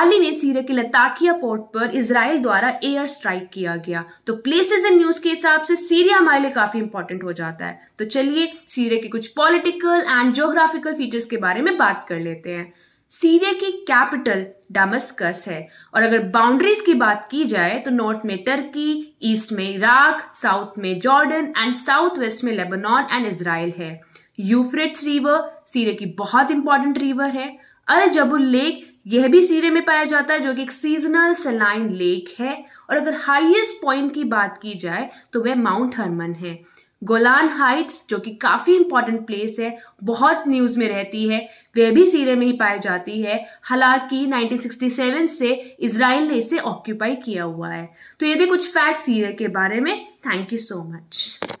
हाल ही में सीरिया के Latakia port पर इसराइल द्वारा एयर स्ट्राइक किया गया तो प्लेसेस एंड न्यूज के हिसाब से सीरिया हमारे लिए काफी इंपॉर्टेंट हो जाता है तो चलिए सीरिया के कुछ पॉलिटिकल एंड जोग्राफिकल फीचर्स के बारे में बात कर लेते हैं सीरिया की कैपिटल डामस्कस है और अगर बाउंड्रीज की बात की जाए तो नॉर्थ में टर्की ईस्ट में इराक साउथ में जॉर्डन एंड साउथ वेस्ट में लेबनान एंड इसराइल है यूफ्रेट्स रिवर सीरिया की बहुत इंपॉर्टेंट रिवर है अल जबुल लेक यह भी सीरे में पाया जाता है जो कि एक सीजनल सलाइन लेक है और अगर हाईएस्ट पॉइंट की बात की जाए तो वह माउंट हरमन है गोलान हाइट्स जो कि काफ़ी इंपॉर्टेंट प्लेस है बहुत न्यूज़ में रहती है वह भी सीरे में ही पाई जाती है हालांकि 1967 से इसराइल ने इसे ऑक्यूपाई किया हुआ है तो ये थे कुछ फैक्ट सीरे के बारे में थैंक यू सो मच